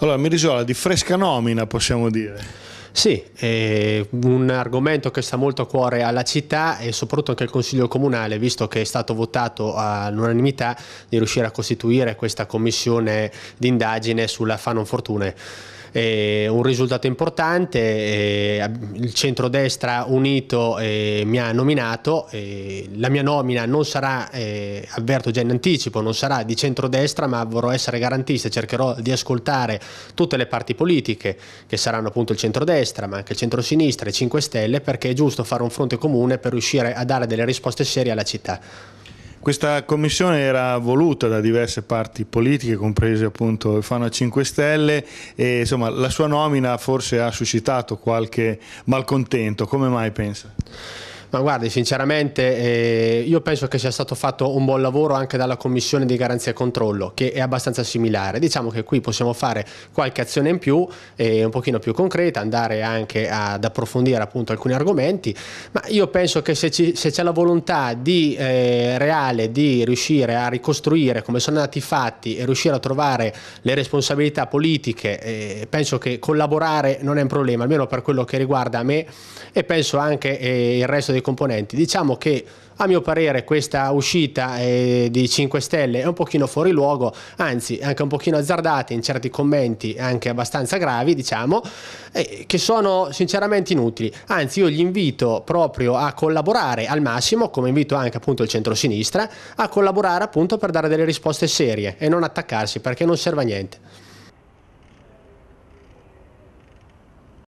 Allora, Mirisola, di fresca nomina possiamo dire. Sì, è un argomento che sta molto a cuore alla città e soprattutto anche al Consiglio Comunale, visto che è stato votato all'unanimità di riuscire a costituire questa commissione d'indagine sulla Fanon Fortune eh, un risultato importante, eh, il centrodestra unito eh, mi ha nominato, eh, la mia nomina non sarà, eh, avverto già in anticipo, non sarà di centrodestra ma vorrò essere garantista, cercherò di ascoltare tutte le parti politiche che saranno appunto il centrodestra ma anche il centrosinistra e 5 Stelle perché è giusto fare un fronte comune per riuscire a dare delle risposte serie alla città. Questa commissione era voluta da diverse parti politiche, comprese appunto il Fano 5 Stelle, e insomma la sua nomina forse ha suscitato qualche malcontento. Come mai pensa? Ma guardi, sinceramente eh, io penso che sia stato fatto un buon lavoro anche dalla Commissione di Garanzia e Controllo, che è abbastanza similare. Diciamo che qui possiamo fare qualche azione in più, eh, un pochino più concreta, andare anche ad approfondire appunto alcuni argomenti, ma io penso che se, ci, se c'è la volontà di, eh, reale di riuscire a ricostruire come sono andati i fatti e riuscire a trovare le responsabilità politiche, eh, penso che collaborare non è un problema, almeno per quello che riguarda me e penso anche eh, il resto dei dei componenti. Diciamo che a mio parere questa uscita eh, di 5 Stelle è un pochino fuori luogo, anzi anche un pochino azzardata in certi commenti, anche abbastanza gravi diciamo, eh, che sono sinceramente inutili. Anzi io gli invito proprio a collaborare al massimo, come invito anche appunto il centro-sinistra, a collaborare appunto per dare delle risposte serie e non attaccarsi perché non serve a niente.